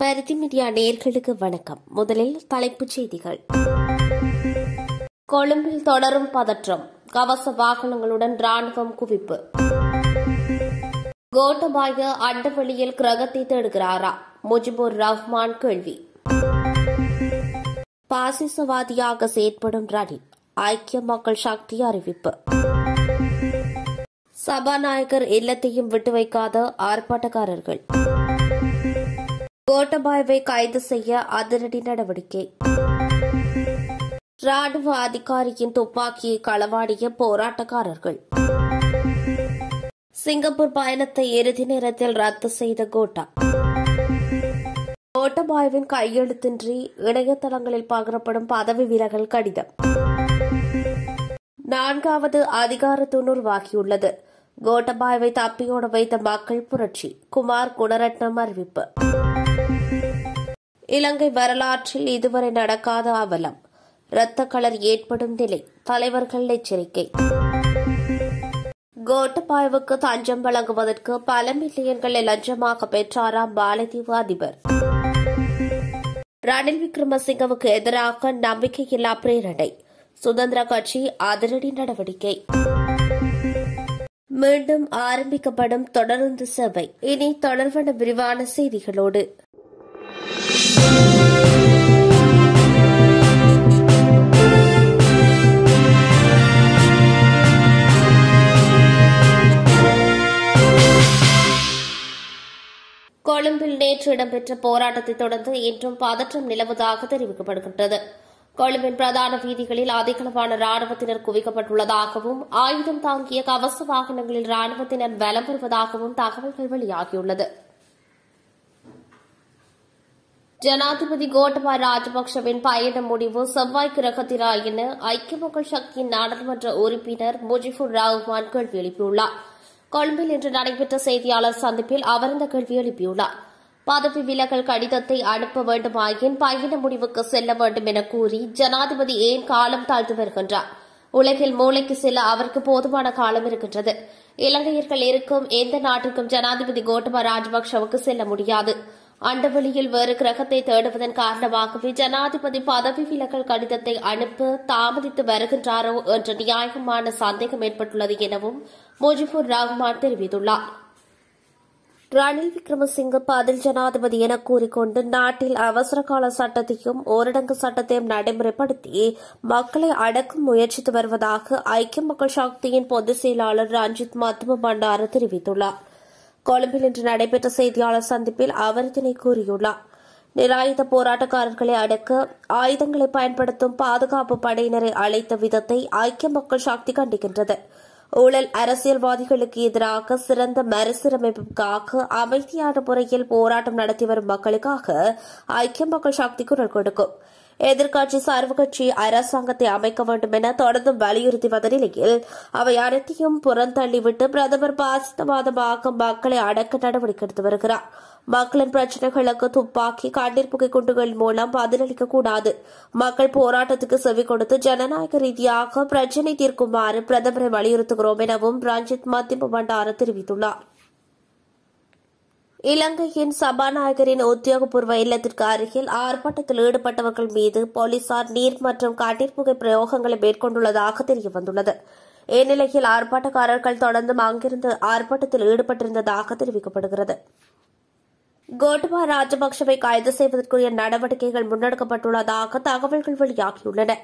பருத்தி மீடியா நேர்களுக்கு வணக்கம் முதலில் தலைப்புச் செய்திகள் கொழும்பில் தொடரும் பதற்றம் கவச வாகனங்களுடன் ராணுவம் குவிப்பு கோட்டபாய அண்டவெளியில் கிரகத்தை தேடுகிறாரா முஜிபுர் ரஹ்மான் கேள்வி பாசிசவாதியாக செயற்படும் ரணில் ஐக்கிய மக்கள் சக்தி அறிவிப்பு சபாநாயகர் இல்லத்தையும் விட்டு வைக்காத ஆர்ப்பாட்டக்காரர்கள் கோட்டபாயவை கைது செய்ய அதிரடி நடவடிக்கை ராணுவ அதிகாரியின் துப்பாக்கியை களவாடிய போராட்டக்காரர்கள் சிங்கப்பூர் பயணத்தை இறுதி நேரத்தில் ரத்து செய்த கோட்டா கோட்டபாயவின் கையெழுத்தின்றி இணையதளங்களில் பகிரப்படும் பதவி விலகல் கடிதம் நான்காவது அதிகார துணர்வாகியுள்ளது கோட்டபாயவை தப்பியோட வைத்த மக்கள் புரட்சி குமார் குணரட்னம் அறிவிப்பு இலங்கை வரலாற்றில் இதுவரை நடக்காத அவலம் இரத்த கலர் ஏற்படும் நிலை தலைவர்கள் எச்சரிக்கை கோட்டபாயவுக்கு தஞ்சம் வழங்குவதற்கு பல மில்லியன்களை லஞ்சமாக பெற்றாராம் மாலத்தீவு அதிபர் ரணில் விக்ரமசிங்கவுக்கு எதிராக நம்பிக்கையில்லா பிரேரணை சுதந்திர கட்சி அதிரடி நடவடிக்கை மீண்டும் ஆரம்பிக்கப்படும் தொடருந்து சேவை இனி தொடர்பான விரிவான செய்திகளோடு கொழும்பில் நேற்று இடம்பெற்ற போராட்டத்தை தொடர்ந்து இன்றும் பதற்றம் நிலவுவதாக தெரிவிக்கப்படுகின்றது கொழும்பின் பிரதான வீதிகளில் அதிகளவான ராணுவத்தினர் குவிக்கப்பட்டுள்ளதாகவும் ஆயுதம் தாங்கிய கவச வாகனங்களில் ராணுவத்தினர் வலம் வருவதாகவும் தகவல்கள் வெளியாகியுள்ளது ஜனாதிபதி கோட்டபா ராஜபக்சவின் பயண முடிவு செவ்வாய் கிரகத்திரா என ஐக்கிய மக்கள் சக்தியின் நாடாளுமன்ற உறுப்பினர் முஜிபுர் ரஹ்மான் கேள்வி எழுப்பியுள்ளார் கொழும்பில் இன்று நடைபெற்ற செய்தியாளர் சந்திப்பில் அவர் இந்த கேள்வி எழுப்பியுள்ளார் பதவி விலகல் கடிதத்தை அனுப்ப வேண்டுமாயின் பயண முடிவுக்கு செல்ல வேண்டும் என கூறி ஜனாதிபதி ஏன் காலம் தாழ்த்து வருகின்றார் உலகில் மூளைக்கு செல்ல அவருக்கு போதுமான காலம் இருக்கின்றது இலங்கையர்கள் இருக்கும் எந்த நாட்டுக்கும் ஜனாதிபதி கோட்டபா ராஜபக்சவுக்கு செல்ல முடியாது அண்டவெளியில் வேறு கிரகத்தை தேடுவதன் காரணமாகவே ஜனாதிபதி பதவி விலகல் கடிதத்தை அனுப்ப தாமதித்து வருகின்றாரோ என்ற நியாயமான சந்தேகம் ஏற்பட்டுள்ளது எனவும் முஜிபுர் ரஹ்மான் தெரிவித்துள்ளார் ரணில் விக்ரமசிங்க பதில் ஜனாதிபதி என கூறிக்கொண்டு நாட்டில் அவசரகால சட்டத்தையும் ஓரடங்கு சட்டத்தையும் நடைமுறைப்படுத்தி மக்களை அடக்கும் முயற்சித்து வருவதாக ஐக்கிய மக்கள் சக்தியின் பொதுச் செயலாளர் ரஞ்சித் மத்தும பண்டார தெரிவித்துள்ளாா் கொழும்பில் இன்று நடைபெற்ற செய்தியாளர் சந்திப்பில் அவர் இதனை கூறியுள்ளார் நிராயுத போராட்டக்காரர்களை அடக்க ஆயுதங்களை பயன்படுத்தும் பாதுகாப்பு படையினரை அழைத்த விதத்தை ஐக்கிய மக்கள் சக்தி கண்டிக்கின்றது ஊழல் அரசியல்வாதிகளுக்கு எதிராக சிறந்த மறுசீரமைப்புக்காக அமைதியான முறையில் போராட்டம் நடத்தி வரும் மக்களுக்காக ஐக்கிய மக்கள் சக்தி குரல் கொடுக்கும் எதிர்க்கட்சி சார்பு கட்சி அரசாங்கத்தை அமைக்க வேண்டும் என தொடர்ந்து வலியுறுத்தி வந்த நிலையில் அவை அனைத்தையும் புறந்தள்ளிவிட்டு பிரதமர் பாசித்த மாதமாக மக்களை அடக்க நடவடிக்கை எடுத்து வருகிறார் மக்களின் பிரச்சனைகளுக்கு துப்பாக்கி கண்ணீர் புகை குண்டுகள் மூலம் பதிலளிக்க கூடாது மக்கள் போராட்டத்துக்கு செவி கொடுத்து ஜனநாயக ரீதியாக பிரச்சினை தீர்க்குமாறு பிரதமரை வலியுறுத்துகிறோம் எனவும் ரஞ்சித் மத்திய பண்டார தெரிவித்துள்ளார் இலங்கையின் சபாநாயகரின் உத்தியோகபூர்வ இல்லத்திற்கு அருகில் ஆர்ப்பாட்டத்தில் ஈடுபட்டவர்கள் மீது போலீசார் நீர் மற்றும் காட்டிற்புகை பிரயோகங்களை மேற்கொண்டுள்ளதாக தெரியவந்துள்ளது இந்நிலையில் ஆர்ப்பாட்டக்காரர்கள் தொடர்ந்து அங்கிருந்து ஆர்ப்பாட்டத்தில் ஈடுபட்டிருந்ததாக தெரிவிக்கப்படுகிறது கோட்டபா ராஜபக்சவை கைது செய்வதற்குரிய நடவடிக்கைகள் முன்னெடுக்கப்பட்டுள்ளதாக தகவல்கள் வெளியாகியுள்ளன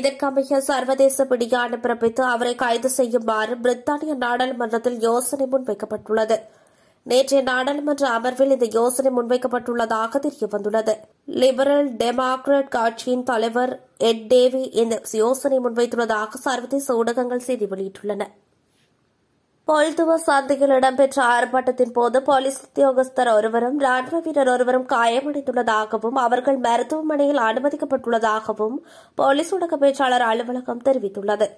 இதற்கமைய சர்வதேச பிடியாணை பிறப்பித்து அவரை கைது செய்யுமாறு பிரித்தானிய நாடாளுமன்றத்தில் யோசனை முன்வைக்கப்பட்டுள்ளது நேற்றைய நாடாளுமன்ற அமர்வில் இந்த யோசனை முன்வைக்கப்பட்டுள்ளதாக தெரியவந்துள்ளது லிபரல் டெமோக்ராட் கட்சியின் தலைவர் எட் டேவி இந்த யோசனை முன்வைத்துள்ளதாக சர்வதேச ஊடகங்கள் செய்தி வெளியிட்டுள்ளன பொல்துவ சந்தையில் இடம்பெற்ற ஆர்ப்பாட்டத்தின் போது போலீஸ் உத்தியோகஸ்தர் ஒருவரும் ராணுவ வீரர் ஒருவரும் காயமடைந்துள்ளதாகவும் அவர்கள் மருத்துவமனையில் அனுமதிக்கப்பட்டுள்ளதாகவும் போலீஸ் ஊடக பேச்சாளர் அலுவலகம் தெரிவித்துள்ளது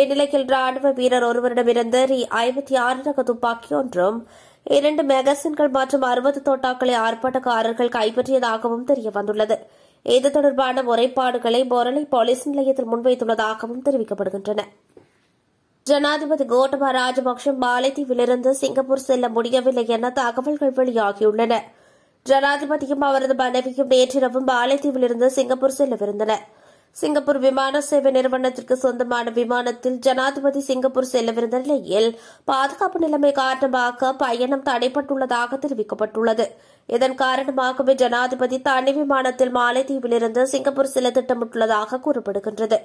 இந்நிலையில் ராணுவ வீரர் ஒருவரிடமிருந்து ஐம்பத்தி ஆறு ரக துப்பாக்கி ஒன்றும் இரண்டு மேகசின்கள் மற்றும் அறுபது தோட்டாக்களை ஆர்ப்பாட்டக்காரர்கள் கைப்பற்றியதாகவும் தெரியவந்துள்ளது இது தொடர்பான முறைப்பாடுகளை பொரளை போலீஸ் நிலையத்தில் முன்வைத்துள்ளதாகவும் தெரிவிக்கப்படுகின்றன ஜனாதிபதி கோட்டபா ராஜபக்ஷ மாலைத்தீவிலிருந்து சிங்கப்பூர் செல்ல முடியவில்லை என தகவல்கள் வெளியாகியுள்ளன ஜனாதிபதியும் அவரது மனைவியும் நேற்றிரவும் மாலைத்தீவிலிருந்து சிங்கப்பூர் செல்லவிருந்தனா் சிங்கப்பூர் விமான சேவை நிறுவனத்திற்கு சொந்தமான விமானத்தில் ஜனாதிபதி சிங்கப்பூர் செல்லவிருந்த நிலையில் பாதுகாப்பு நிலைமை காரணமாக பயணம் தடைப்பட்டுள்ளதாக தெரிவிக்கப்பட்டுள்ளது இதன் காரணமாகவே ஜனாதிபதி தனி விமானத்தில் மாலைத்தீவிலிருந்து சிங்கப்பூர் செல்ல திட்டமிட்டுள்ளதாக கூறப்படுகின்றது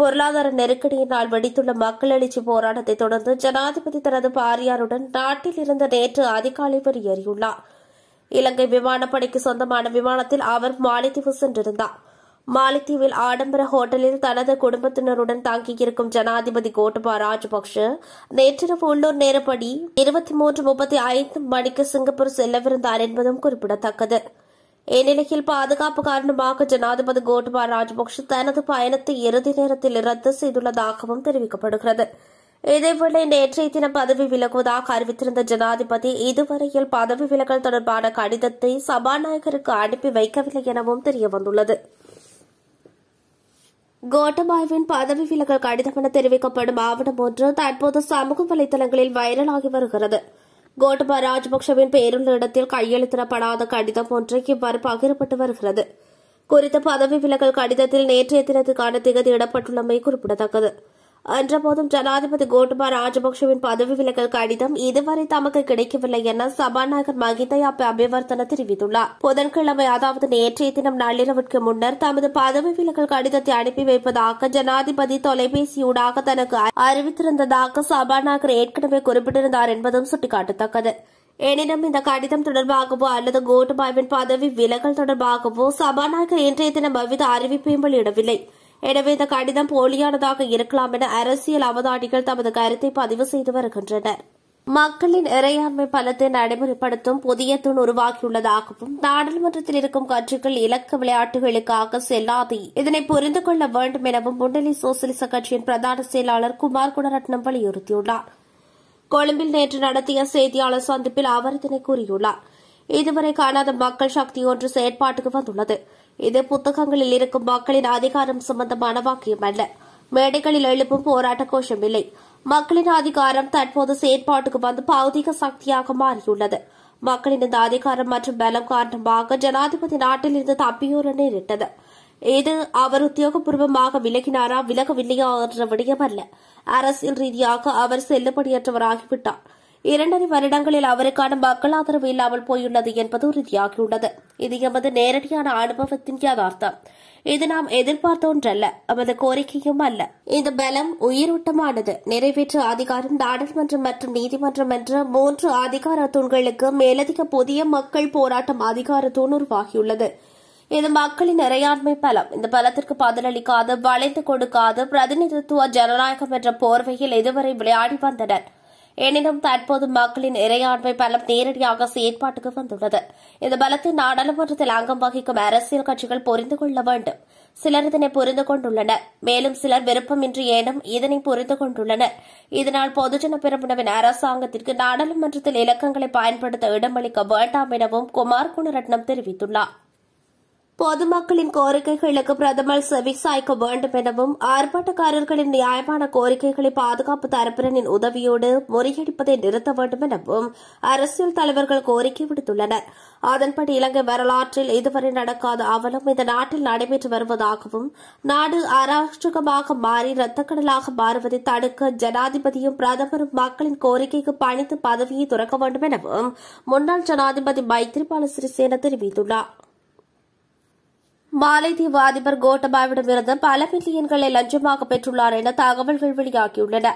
பொருளாதார நெருக்கடியினால் வெடித்துள்ள மக்கள் எழுச்சி போராட்டத்தை தொடர்ந்து ஜனாதிபதி தனது பாரியாருடன் நாட்டில் இருந்த நேற்று அதிகாலை வெளியேறியுள்ளார் இலங்கை விமானப்படைக்கு சொந்தமான விமானத்தில் அவர் மாலைத்தீவு சென்றிருந்தார் மாலத்தீவில் ஆடம்பர ஹோட்டலில் தனது குடும்பத்தினருடன் தங்கியிருக்கும் ஜனாதிபதி கோட்டபா ராஜபக்ஷ நேற்றிரவு உள்ளூர் நேரப்படி இருபத்தி மூன்று முப்பத்தி ஐந்து மணிக்கு சிங்கப்பூர் செல்லவிருந்தார் என்பதும் குறிப்பிடத்தக்கது இந்நிலையில் பாதுகாப்பு காரணமாக ஜனாதிபதி கோட்டபா ராஜபக்ஷ தனது பயணத்தை இறுதி நேரத்தில் ரத்து செய்துள்ளதாகவும் தெரிவிக்கப்படுகிறது இதேவேளை நேற்றைய தினம் பதவி விலகுவதாக அறிவித்திருந்த ஜனாதிபதி இதுவரையில் பதவி விலகல் தொடர்பான கடிதத்தை சபாநாயகருக்கு அனுப்பி வைக்கவில்லை எனவும் தெரியவந்துள்ளது கோட்டபாயுவின் பதவி விலகல் கடிதம் என தெரிவிக்கப்படும் ஆவணம் ஒன்று தற்போது சமூக வலைதளங்களில் வைரலாகி வருகிறது கோட்டபா ராஜபக்சவின் பேருள்ள இடத்தில் கையெழுத்திடப்படாத கடிதம் ஒன்று இவ்வாறு பகிரப்பட்டு வருகிறது குறித்த பதவி விலகல் கடிதத்தில் நேற்றைய தினத்துக்கான திகதி இடப்பட்டுள்ளமை குறிப்பிடத்தக்கது என்றபோதும் ஜனாதிபதி கோட்டபா ராஜபக்சவின் பதவி விலகல் கடிதம் இதுவரை தமக்கு கிடைக்கவில்லை என சபாநாயகர் மகிதயா அபிவர்த்தன தெரிவித்துள்ளார் புதன்கிழமை அதாவது நேற்றைய தினம் நள்ளிரவிற்கு முன்னர் தமது பதவி விலகல் கடிதத்தை அனுப்பி வைப்பதாக ஜனாதிபதி தொலைபேசியூடாக தனக்கு அறிவித்திருந்ததாக சபாநாயகர் ஏற்கனவே குறிப்பிட்டிருந்தார் என்பதும் சுட்டிக்காட்டத்தக்கது எனினும் இந்த கடிதம் தொடர்பாகவோ அல்லது கோட்டபாய்வின் பதவி விலகல் தொடர்பாகவோ சபாநாயகர் இன்றைய தினம் அவ்வித அறிவிப்பையும் வெளியிடவில்லை எனவே இந்த கடிதம் போலியானதாக இருக்கலாம் என அரசியல் அவதானிகள் தமது கருத்தை பதிவு செய்து வருகின்றனர் மக்களின் இறையாண்மை பலத்தை நடைமுறைப்படுத்தும் புதிய தூண் உருவாக்கியுள்ளதாகவும் நாடாளுமன்றத்தில் இருக்கும் கட்சிகள் இலக்கு விளையாட்டுகளுக்காக செல்லாது இதனை புரிந்து கொள்ள வேண்டும் எனவும் முன்னணி சோசியலிச கட்சியின் பிரதான செயலாளர் குமார் குணரத்னம் வலியுறுத்தியுள்ளார் கொழும்பில் நேற்று நடத்திய செய்தியாளர் சந்திப்பில் அவர் இதனை கூறியுள்ளார் இதுவரை காணாத மக்கள் சக்தி ஒன்று செயற்பாட்டுக்கு வந்துள்ளது இது புத்தகங்களில் இருக்கும் மக்களின் அதிகாரம் சம்பந்தமான வாக்கியம் அல்ல மேடைகளில் எழுப்பும் போராட்ட கோஷம் இல்லை மக்களின் அதிகாரம் தற்போது செயற்பாட்டுக்கு வந்து பௌதிக சக்தியாக மாறியுள்ளது மக்களின் இந்த அதிகாரம் மற்றும் பலம் காரணமாக ஜனாதிபதி நாட்டில் இருந்து தப்பியோர் நேரிட்டது இது அவர் உத்தியோகபூர்வமாக விலகினாரா விலகவில்லையா என்ற விடயம் அல்ல அரசியல் ரீதியாக அவர் செல்லுபடியற்றவராகிவிட்டார் இரண்டரை வருடங்களில் அவருக்கான மக்கள் ஆதரவு இல்லாமல் போயுள்ளது என்பது உறுதியாகியுள்ளது இது எமது நேரடியான அனுபவத்தின் யதார்த்தம் இது நாம் எதிர்பார்த்த ஒன்றல்ல எமது கோரிக்கையும் அல்ல இந்த பலம் உயிரோட்டமானது நிறைவேற்று அதிகாரம் நாடாளுமன்றம் மற்றும் நீதிமன்றம் என்ற மூன்று அதிகார தூண்களுக்கு மேலதிக புதிய மக்கள் போராட்டம் அதிகார தூண் உருவாகியுள்ளது இது மக்களின் இறையாண்மை பலம் இந்த பலத்திற்கு பதிலளிக்காது வளைந்து கொடுக்காது பிரதிநிதித்துவ ஜனநாயகம் என்ற போர்வையில் இதுவரை விளையாடி வந்தனர் எனினும் தற்போது மக்களின் இறையாண்மை பலம் நேரடியாக செயற்பாட்டுக்கு வந்துள்ளது இந்த பலத்தை நாடாளுமன்றத்தில் அங்கம் வகிக்கும் அரசியல் கட்சிகள் புரிந்து கொள்ள வேண்டும் சிலர் இதனை புரிந்து கொண்டுள்ளனர் மேலும் சிலர் விருப்பமின்றி ஏனும் இதனை புரிந்து கொண்டுள்ளனர் இதனால் பொதுஜன பெருமனவின் அரசாங்கத்திற்கு நாடாளுமன்றத்தில் இலக்கங்களை பயன்படுத்த இடமளிக்க வேண்டாம் எனவும் குமார் குணரட்னம் தெரிவித்துள்ளாா் பொதுமக்களின் கோரிக்கைகளுக்கு பிரதமர் செவிசாய்க்க வேண்டும் எனவும் ஆர்ப்பாட்டக்காரர்களின் நியாயமான கோரிக்கைகளை பாதுகாப்பு தரப்பினரின் உதவியோடு முறியடிப்பதை நிறுத்த வேண்டும் எனவும் அரசியல் தலைவர்கள் கோரிக்கை விடுத்துள்ளனர் அதன்படி இலங்கை வரலாற்றில் இதுவரை நடக்காத அவலம் இந்த நாட்டில் நடைபெற்று வருவதாகவும் நாடு அராஷ்டிரகமாக மாறி இரத்தக்கடலாக மாறுவதை தடுக்க ஜனாதிபதியும் பிரதமரும் மக்களின் கோரிக்கைக்கு பணித்து பதவியை துறக்க வேண்டும் எனவும் முன்னாள் ஜனாதிபதி மைத்ரிபால சிறிசேன தெரிவித்துள்ளாா் மாலைதீவு அதிபர் கோட்டபாவிடமிருந்து பல மில்லியன்களை லஞ்சமாக பெற்றுள்ளார் என தகவல்கள் வெளியாகியுள்ளன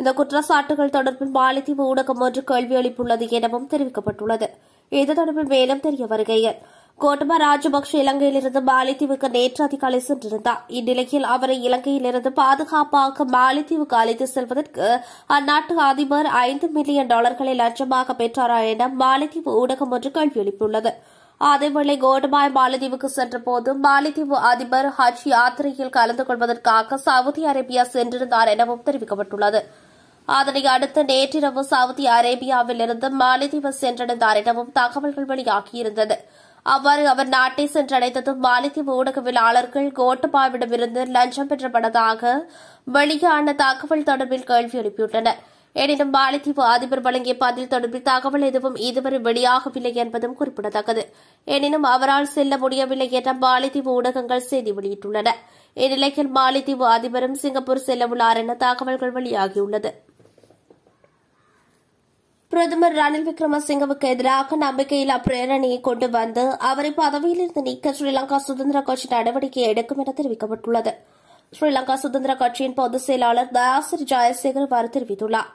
இந்த குற்றச்சாட்டுகள் தொடர்பில் மாலைதீவு ஊடகம் ஒன்று கேள்வி அளிப்புள்ளது எனவும் தெரிவிக்கப்பட்டுள்ளது இது தொடர்பில் மேலும் தெரிய வருகையில் கோட்டபா ராஜபக்ஷ இலங்கையிலிருந்து மாலைதீவுக்கு நேற்று அதிகாலை சென்றிருந்தார் இந்நிலையில் அவரை இலங்கையிலிருந்து பாதுகாப்பாக மாலைதீவுக்கு அழைத்து செல்வதற்கு அந்நாட்டு அதிபர் ஐந்து மில்லியன் டாலர்களை லஞ்சமாக பெற்றாரா என மாலைதீவு ஊடகம் ஒன்று கேள்வி எழுப்பியுள்ளது அதேவேளை கோடபாய் மாலத்தீவுக்கு சென்றபோது மாலத்தீவு அதிபர் ஹஜ் யாத்திரையில் கலந்து கொள்வதற்காக சவுதி அரேபியா சென்றிருந்தார் எனவும் தெரிவிக்கப்பட்டுள்ளது அதனை அடுத்து நேற்றிரவு சவுதி அரேபியாவிலிருந்து மாலத்தீவு சென்றடைந்தார் எனவும் தகவல்கள் வெளியாகியிருந்தது அவ்வாறு அவர் நாட்டை சென்றடைந்ததும் மாலத்தீவு ஊடகவியலாளர்கள் கோட்டபாவிடமிருந்து லஞ்சம் பெற்றப்பட்டதாக வெளியான தகவல் தொடர்பில் கேள்வி எழுப்பியுள்ளனா் எனினும் மாலத்தீவு அதிபர் வழங்கிய பதில் தொடர்பில் தகவல் எதுவும் இதுவரை வெளியாகவில்லை என்பதும் குறிப்பிடத்தக்கது எனினும் அவரால் செல்ல முடியவில்லை என மாலத்தீவு ஊடகங்கள் செய்தி வெளியிட்டுள்ளன இந்நிலையில் மாலத்தீவு அதிபரும் சிங்கப்பூர் செல்லவுள்ளார் என தகவல்கள் வெளியாகியுள்ளது பிரதமர் ரணில் விக்ரமசிங்கவுக்கு எதிராக நம்பிக்கையில்லா பிரேரணையை கொண்டு வந்து அவரை பதவியிலிருந்து நீக்க ஸ்ரீலங்கா சுதந்திர கட்சி நடவடிக்கை எடுக்கும் என தெரிவிக்கப்பட்டுள்ளது ஸ்ரீலங்கா சுதந்திர கட்சியின் பொதுச் செயலாளர் தயாசிர் ஜாயசேகர் இவ்வாறு தெரிவித்துள்ளாா்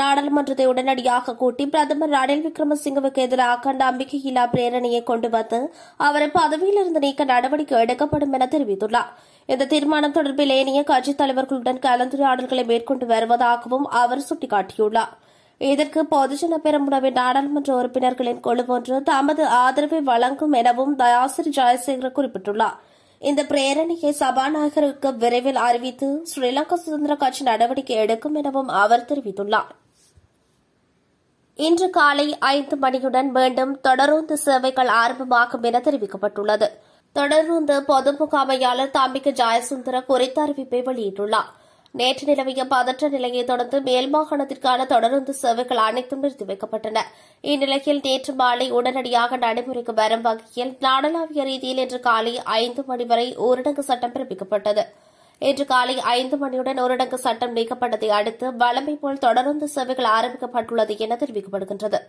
நாடாளுமன்றத்தை உடனடியாக கூட்டி பிரதமர் ரணில் விக்ரமசிங்கவுக்கு எதிராக நம்பிக்கையில்லா பிரேரணையை கொண்டு வந்து அவரை பதவியிலிருந்து நீக்க நடவடிக்கை எடுக்கப்படும் என தெரிவித்துள்ளார் இந்த தீர்மானம் தொடர்பில் ஏனைய கட்சித் தலைவர்களுடன் கலந்துரையாடல்களை மேற்கொண்டு வருவதாகவும் அவர் சுட்டிக்காட்டியுள்ளார் இதற்கு பொதுஜன பெரமுனவின் நாடாளுமன்ற உறுப்பினர்களின் குழு ஒன்று தமது ஆதரவை வழங்கும் எனவும் தயாசிரி ஜெயசேகர் குறிப்பிட்டுள்ளார் இந்த பிரேரணையை சபாநாயகருக்கு விரைவில் அறிவித்து ஸ்ரீலங்கா சுதந்திர கட்சி நடவடிக்கை எடுக்கும் எனவும் அவர் தெரிவித்துள்ளார் இன்று காலை ஐந்து மணியுடன் மீண்டும் தொடரூந்து சேவைகள் ஆரம்பமாகும் என தெரிவிக்கப்பட்டுள்ளது தொடரூந்து பொது முகாமையாளர் தம்பிக்கு ஜாயசுந்தர குறித்த அறிவிப்பை வெளியிட்டுள்ளார் நேற்று நிலவிய பதற்ற நிலையை தொடர்ந்து மேல் மாகாணத்திற்கான தொடரூந்து சேவைகள் அனைத்தும் நிறுத்தி வைக்கப்பட்டன இந்நிலையில் நேற்று மாலை உடனடியாக நடைமுறைக்கு வரும் வகையில் நாடளாவிய ரீதியில் இன்று காலை ஐந்து மணி வரை ஊரடங்கு சட்டம் பிறப்பிக்கப்பட்டது இன்று காலை ஐந்து மணியுடன் ஊரடங்கு சட்டம் நீக்கப்பட்டதை அடுத்து வழமை போல் தொடர்ந்து சேவைகள் ஆரம்பிக்கப்பட்டுள்ளது என தெரிவிக்கப்படுகின்றது